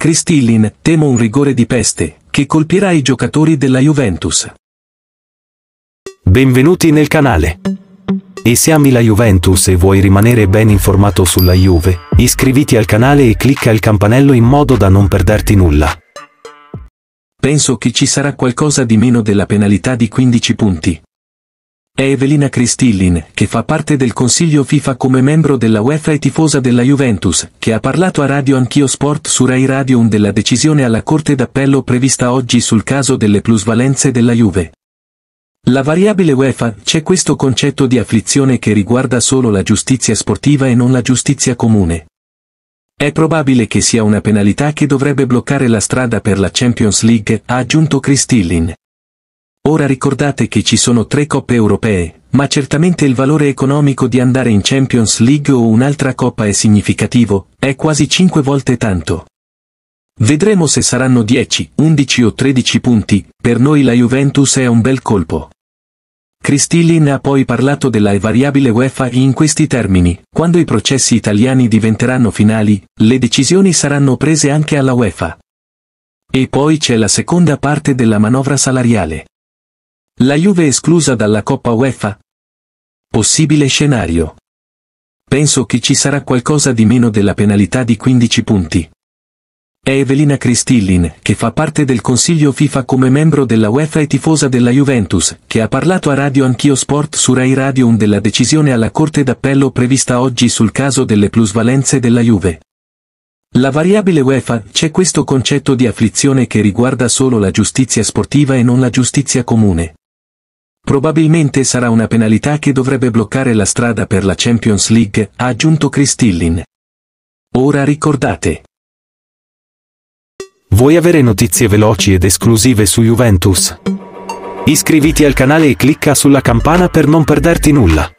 Cristillin, temo un rigore di peste, che colpirà i giocatori della Juventus. Benvenuti nel canale. E se ami la Juventus e vuoi rimanere ben informato sulla Juve, iscriviti al canale e clicca il campanello in modo da non perderti nulla. Penso che ci sarà qualcosa di meno della penalità di 15 punti è Evelina Cristillin, che fa parte del Consiglio FIFA come membro della UEFA e tifosa della Juventus, che ha parlato a Radio Anch'io Sport su Rai Radio 1 della decisione alla Corte d'Appello prevista oggi sul caso delle plusvalenze della Juve. La variabile UEFA, c'è questo concetto di afflizione che riguarda solo la giustizia sportiva e non la giustizia comune. È probabile che sia una penalità che dovrebbe bloccare la strada per la Champions League, ha aggiunto Cristillin. Ora ricordate che ci sono tre coppe europee, ma certamente il valore economico di andare in Champions League o un'altra coppa è significativo, è quasi 5 volte tanto. Vedremo se saranno 10, 11 o 13 punti, per noi la Juventus è un bel colpo. Cristilin ha poi parlato della variabile UEFA in questi termini, quando i processi italiani diventeranno finali, le decisioni saranno prese anche alla UEFA. E poi c'è la seconda parte della manovra salariale. La Juve esclusa dalla Coppa UEFA? Possibile scenario. Penso che ci sarà qualcosa di meno della penalità di 15 punti. È Evelina Cristillin, che fa parte del Consiglio FIFA come membro della UEFA e tifosa della Juventus, che ha parlato a Radio Anch'io Sport su Rai Radio 1 della decisione alla Corte d'Appello prevista oggi sul caso delle plusvalenze della Juve. La variabile UEFA c'è questo concetto di afflizione che riguarda solo la giustizia sportiva e non la giustizia comune. Probabilmente sarà una penalità che dovrebbe bloccare la strada per la Champions League, ha aggiunto Cristillin. Ora ricordate. Vuoi avere notizie veloci ed esclusive su Juventus? Iscriviti al canale e clicca sulla campana per non perderti nulla.